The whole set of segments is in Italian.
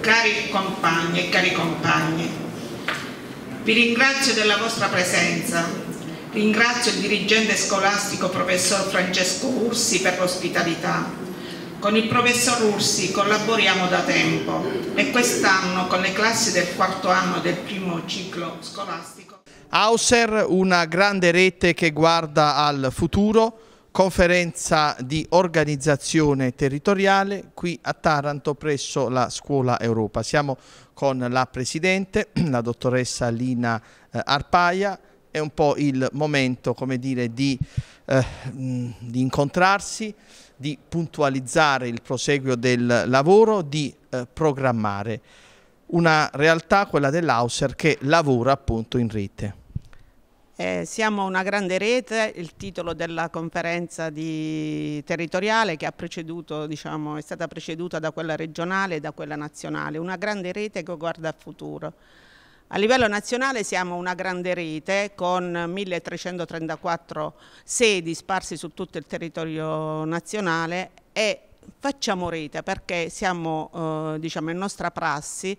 Cari compagni e cari compagni, vi ringrazio della vostra presenza, ringrazio il dirigente scolastico professor Francesco Ursi per l'ospitalità. Con il professor Ursi collaboriamo da tempo e quest'anno con le classi del quarto anno del primo ciclo scolastico. Hauser, una grande rete che guarda al futuro, conferenza di organizzazione territoriale qui a Taranto presso la Scuola Europa. Siamo con la Presidente, la dottoressa Lina eh, Arpaia, è un po' il momento come dire, di, eh, di, incontrarsi, di puntualizzare il proseguio del lavoro, di eh, programmare una realtà, quella dell'Auser, che lavora appunto in rete. Eh, siamo una grande rete, il titolo della conferenza di, territoriale che preceduto, diciamo, è stata preceduta da quella regionale e da quella nazionale, una grande rete che guarda al futuro. A livello nazionale siamo una grande rete con 1334 sedi sparsi su tutto il territorio nazionale e facciamo rete perché siamo, eh, diciamo, in nostra prassi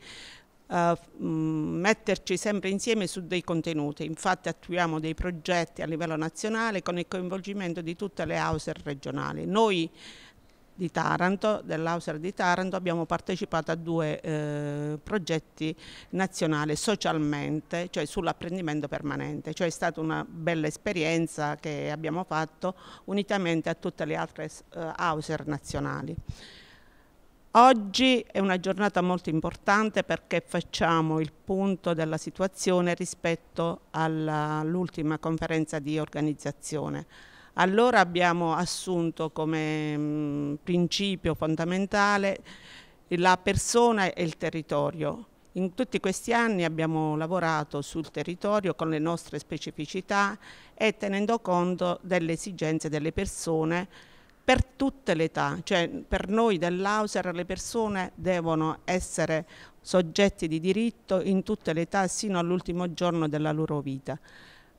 eh, mm, metterci sempre insieme su dei contenuti. Infatti attuiamo dei progetti a livello nazionale con il coinvolgimento di tutte le Hauser regionali. Noi di Taranto, dell'Auser di Taranto, abbiamo partecipato a due eh, progetti nazionali socialmente, cioè sull'apprendimento permanente, cioè è stata una bella esperienza che abbiamo fatto unitamente a tutte le altre eh, Auser nazionali. Oggi è una giornata molto importante perché facciamo il punto della situazione rispetto all'ultima conferenza di organizzazione. Allora abbiamo assunto come mm, principio fondamentale la persona e il territorio. In tutti questi anni abbiamo lavorato sul territorio con le nostre specificità e tenendo conto delle esigenze delle persone per tutte le età, cioè per noi dell'Auser le persone devono essere soggetti di diritto in tutte le età sino all'ultimo giorno della loro vita.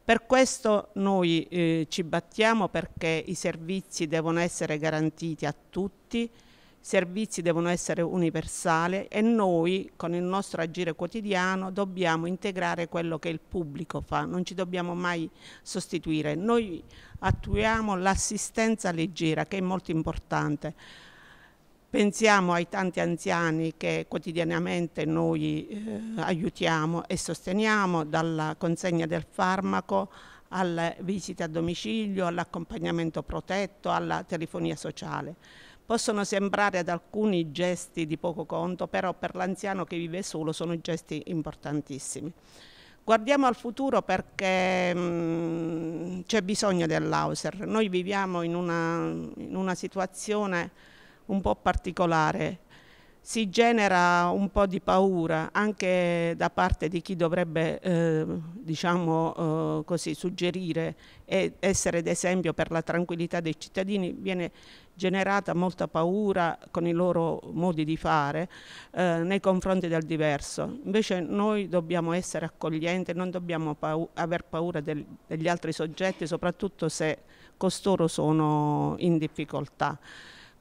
Per questo noi eh, ci battiamo perché i servizi devono essere garantiti a tutti, servizi devono essere universali e noi con il nostro agire quotidiano dobbiamo integrare quello che il pubblico fa, non ci dobbiamo mai sostituire. Noi attuiamo l'assistenza leggera che è molto importante. Pensiamo ai tanti anziani che quotidianamente noi eh, aiutiamo e sosteniamo dalla consegna del farmaco alla visita a domicilio, all'accompagnamento protetto, alla telefonia sociale. Possono sembrare ad alcuni gesti di poco conto, però per l'anziano che vive solo sono gesti importantissimi. Guardiamo al futuro perché mm, c'è bisogno dell'Auser. Noi viviamo in una, in una situazione un po' particolare si genera un po' di paura anche da parte di chi dovrebbe eh, diciamo, eh, così, suggerire e essere d'esempio per la tranquillità dei cittadini, viene generata molta paura con i loro modi di fare eh, nei confronti del diverso. Invece noi dobbiamo essere accoglienti, non dobbiamo pau aver paura del, degli altri soggetti, soprattutto se costoro sono in difficoltà.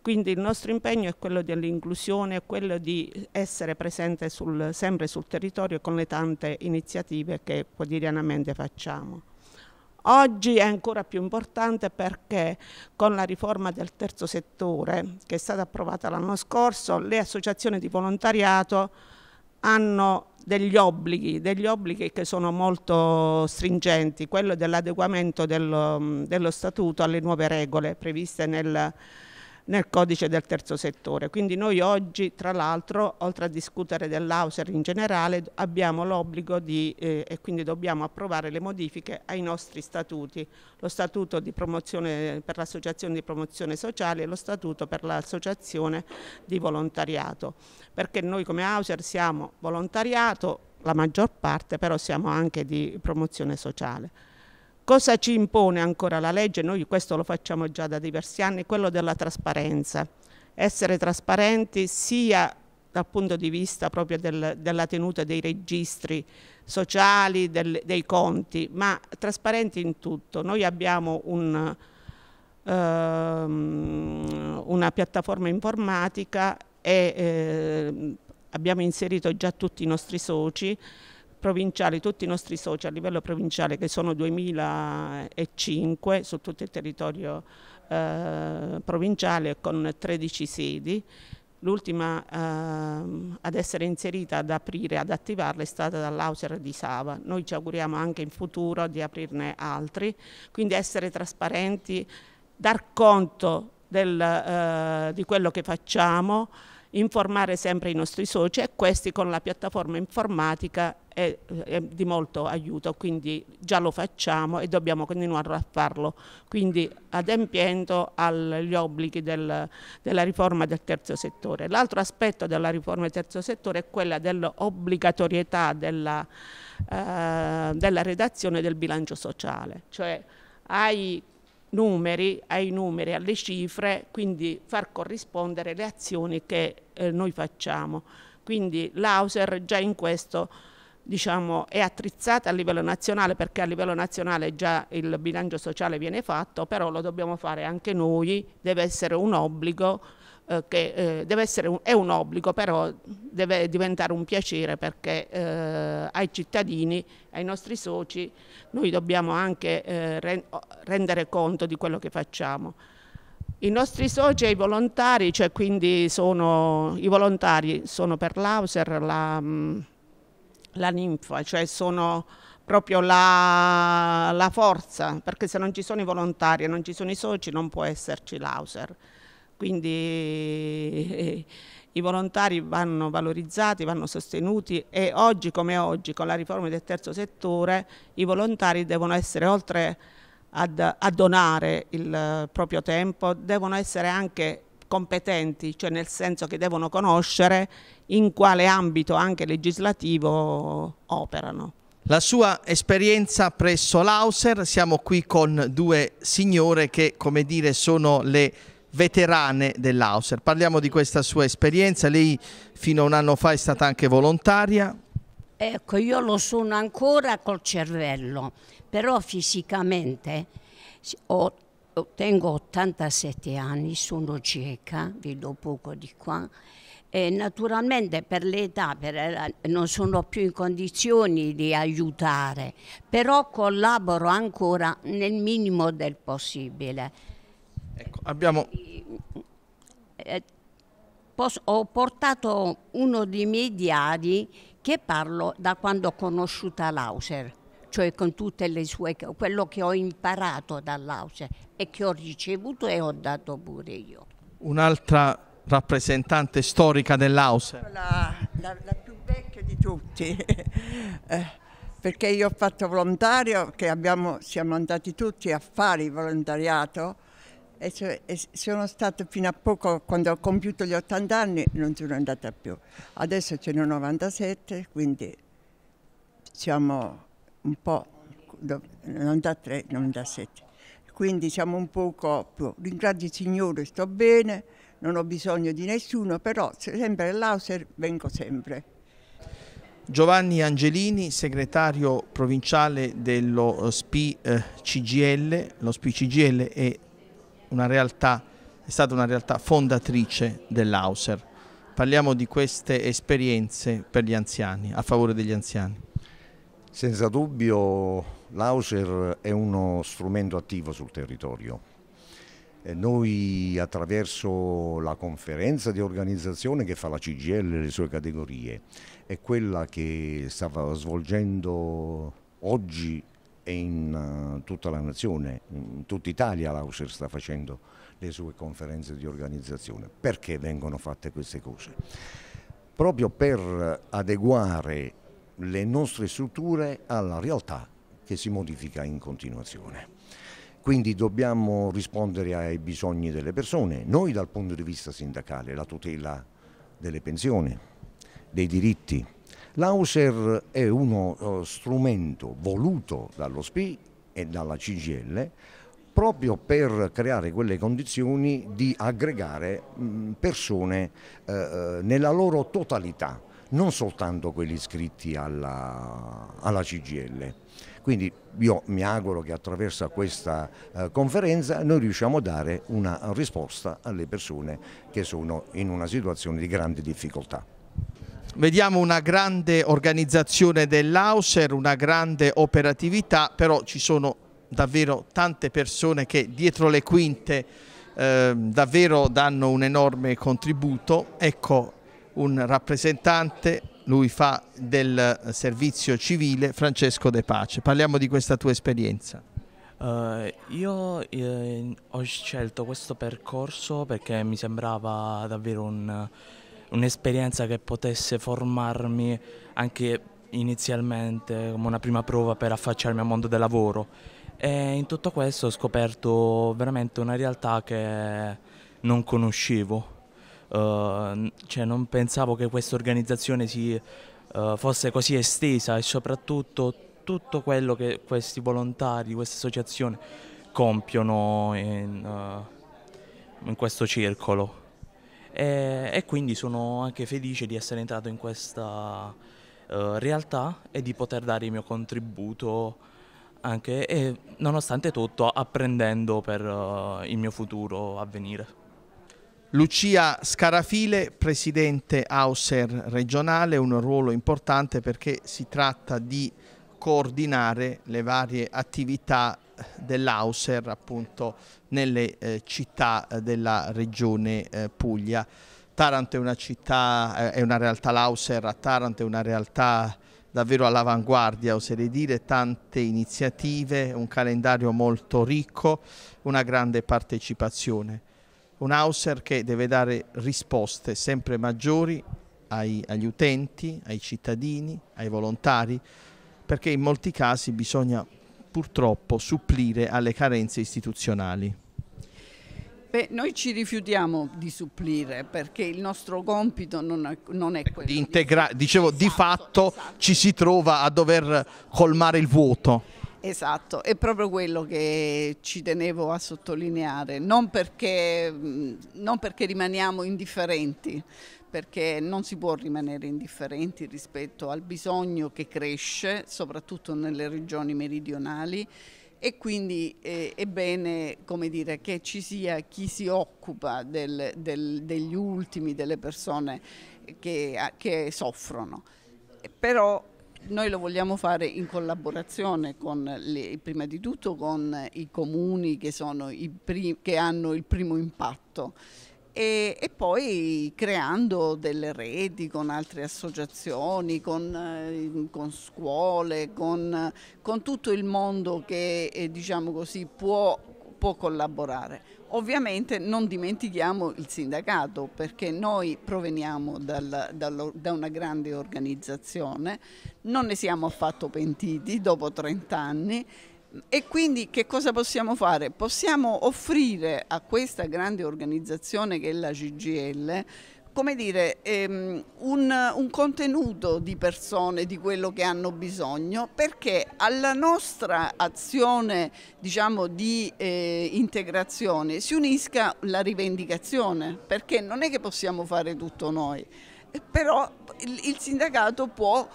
Quindi il nostro impegno è quello dell'inclusione, è quello di essere presente sul, sempre sul territorio con le tante iniziative che quotidianamente facciamo. Oggi è ancora più importante perché con la riforma del terzo settore che è stata approvata l'anno scorso le associazioni di volontariato hanno degli obblighi, degli obblighi che sono molto stringenti, quello dell'adeguamento dello, dello statuto alle nuove regole previste nel nel codice del terzo settore. Quindi noi oggi, tra l'altro, oltre a discutere dell'Auser in generale, abbiamo l'obbligo di, eh, e quindi dobbiamo approvare le modifiche ai nostri statuti, lo statuto per l'associazione di promozione sociale e lo statuto per l'associazione di volontariato, perché noi come Auser siamo volontariato, la maggior parte però siamo anche di promozione sociale. Cosa ci impone ancora la legge? Noi questo lo facciamo già da diversi anni, quello della trasparenza. Essere trasparenti sia dal punto di vista proprio del, della tenuta dei registri sociali, del, dei conti, ma trasparenti in tutto. Noi abbiamo un, ehm, una piattaforma informatica e eh, abbiamo inserito già tutti i nostri soci provinciali, tutti i nostri soci a livello provinciale che sono 2005 su tutto il territorio eh, provinciale con 13 sedi. L'ultima eh, ad essere inserita, ad aprire, ad attivarla è stata dall'Auser di Sava. Noi ci auguriamo anche in futuro di aprirne altri, quindi essere trasparenti, dar conto del, eh, di quello che facciamo, informare sempre i nostri soci e questi con la piattaforma informatica è, è, di molto aiuto, quindi già lo facciamo e dobbiamo continuare a farlo, quindi adempiendo agli obblighi del, della riforma del terzo settore. L'altro aspetto della riforma del terzo settore è quella dell'obbligatorietà della, eh, della redazione del bilancio sociale, cioè ai numeri, ai numeri, alle cifre, quindi far corrispondere le azioni che eh, noi facciamo. Quindi l'Auser già in questo diciamo, è attrezzata a livello nazionale perché a livello nazionale già il bilancio sociale viene fatto, però lo dobbiamo fare anche noi, deve essere un obbligo eh, che eh, essere, è un obbligo, però deve diventare un piacere perché eh, ai cittadini, ai nostri soci, noi dobbiamo anche eh, re rendere conto di quello che facciamo. I nostri soci e i volontari, cioè quindi sono, i volontari sono per l'Auser la, mm, la ninfa, cioè sono proprio la, la, forza, perché se non ci sono i volontari e non ci sono i soci non può esserci l'Auser. Quindi eh, i volontari vanno valorizzati, vanno sostenuti e oggi come oggi con la riforma del terzo settore i volontari devono essere oltre ad, a donare il proprio tempo, devono essere anche competenti, cioè nel senso che devono conoscere in quale ambito anche legislativo operano. La sua esperienza presso l'Auser, siamo qui con due signore che come dire sono le veterane dell'Auser. Parliamo di questa sua esperienza, lei fino a un anno fa è stata anche volontaria. Ecco, io lo sono ancora col cervello, però fisicamente ho, tengo 87 anni, sono cieca, vedo poco di qua. E naturalmente per l'età eh, non sono più in condizioni di aiutare, però collaboro ancora nel minimo del possibile abbiamo... Eh, ho portato uno dei miei diari che parlo da quando ho conosciuto Lauser, cioè con tutte le sue... quello che ho imparato da Lauser e che ho ricevuto e ho dato pure io. Un'altra rappresentante storica dell'Auser? La, la, la, più vecchia di tutti, eh, perché io ho fatto volontario, che abbiamo, siamo andati tutti a fare il volontariato e sono stata fino a poco, quando ho compiuto gli 80 anni, non sono andata più. Adesso ce ne 97, quindi siamo un po', non da 3, non da 7. Quindi siamo un poco più. Ringrazio il Signore, sto bene, non ho bisogno di nessuno, però sempre all'Auser vengo sempre. Giovanni Angelini, segretario provinciale dello eh, SPI eh, CGL, lo SPI CGL è una realtà, è stata una realtà fondatrice dell'Auser. Parliamo di queste esperienze per gli anziani, a favore degli anziani. Senza dubbio l'Auser è uno strumento attivo sul territorio. noi attraverso la conferenza di organizzazione che fa la CGL e le sue categorie e quella che stava svolgendo oggi e in eh, tutta la nazione, in tutta Italia l'Auser sta facendo le sue conferenze di organizzazione. Perché vengono fatte queste cose? Proprio per adeguare le nostre strutture alla realtà che si modifica in continuazione. Quindi dobbiamo rispondere ai bisogni delle persone, noi dal punto di vista sindacale, la tutela delle pensioni, dei diritti, L'Auser è uno eh, strumento voluto dallo SPI e dalla CGL proprio per creare quelle condizioni di aggregare mm, persone eh, eh, nella loro totalità, non soltanto quelli iscritti alla, alla CGL. Quindi io mi auguro che attraverso questa conferenza noi riusciamo a dare una risposta alle persone che sono in una situazione di grande difficoltà. Vediamo una grande organizzazione dell'Auser, una grande operatività, però ci sono davvero tante persone che dietro le quinte eh, davvero danno un enorme contributo. Ecco un rappresentante, lui fa del servizio civile, Francesco De Pace. Parliamo di questa tua esperienza. Uh, io eh, ho scelto questo percorso perché mi sembrava davvero un un'esperienza che potesse formarmi anche inizialmente come una prima prova per affacciarmi al mondo del lavoro e in tutto questo ho scoperto veramente una realtà che non conoscevo, uh, cioè non pensavo che questa organizzazione si, eh, fosse così estesa e soprattutto tutto quello che questi volontari, questa associazione compiono in, uh, in questo circolo e, e quindi sono anche felice di essere entrato in questa uh, realtà e di poter dare il mio contributo anche e nonostante tutto apprendendo per uh, il mio futuro avvenire. Lucia Scarafile, presidente Hauser regionale, un ruolo importante perché si tratta di coordinare le varie attività dell'Auser appunto nelle eh, città eh, della regione eh, Puglia. Taranto è una città, eh, è una realtà l'Auser a Taranto, è una realtà davvero all'avanguardia, oserei dire, tante iniziative, un calendario molto ricco, una grande partecipazione. Un Auser che deve dare risposte sempre maggiori ai, agli utenti, ai cittadini, ai volontari, perché in molti casi bisogna purtroppo supplire alle carenze istituzionali? Beh, noi ci rifiutiamo di supplire perché il nostro compito non è, non è quello. Di integrare, Dicevo, esatto, di fatto esatto. ci si trova a dover colmare il vuoto. Esatto, è proprio quello che ci tenevo a sottolineare, non perché, non perché rimaniamo indifferenti, perché non si può rimanere indifferenti rispetto al bisogno che cresce, soprattutto nelle regioni meridionali e quindi eh, è bene dire, che ci sia chi si occupa del, del, degli ultimi, delle persone che, che, soffrono. Però noi lo vogliamo fare in collaborazione con le, prima di tutto con i comuni che, i che hanno il primo impatto e, e, poi creando delle reti con altre associazioni, con, eh, con scuole, con, con, tutto il mondo che eh, diciamo così, può, può collaborare. Ovviamente non dimentichiamo il sindacato perché noi proveniamo dal, dal, da una grande organizzazione, non ne siamo affatto pentiti dopo 30 anni e quindi che cosa possiamo fare? Possiamo offrire a questa grande organizzazione che è la CGL come dire, ehm, un, un, contenuto di persone, di quello che hanno bisogno, perché alla nostra azione diciamo, di eh, integrazione si unisca la rivendicazione, perché non è che possiamo fare tutto noi però il, sindacato può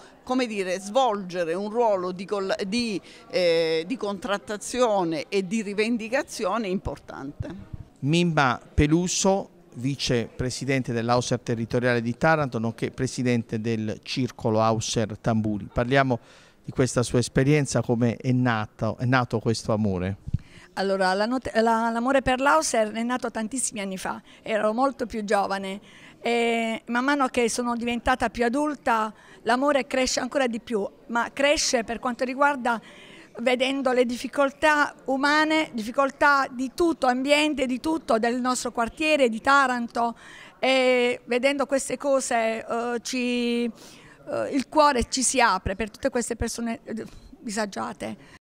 dire, svolgere un ruolo di, di, eh, di contrattazione e di rivendicazione importante. Mimba Peluso, vicepresidente dell'Auser territoriale di Taranto, nonché presidente del circolo Auser Tamburi. Parliamo di questa sua esperienza, come è, nato, è nato questo amore? Allora, l'amore la, per l'Auser è nato tantissimi anni fa, ero molto più giovane, e man mano che sono diventata più adulta l'amore cresce ancora di più, ma cresce per quanto riguarda vedendo le difficoltà umane, difficoltà di tutto, ambiente, di tutto, del nostro quartiere, di Taranto e vedendo queste cose eh, ci, eh, il cuore ci si apre per tutte queste persone eh, disagiate.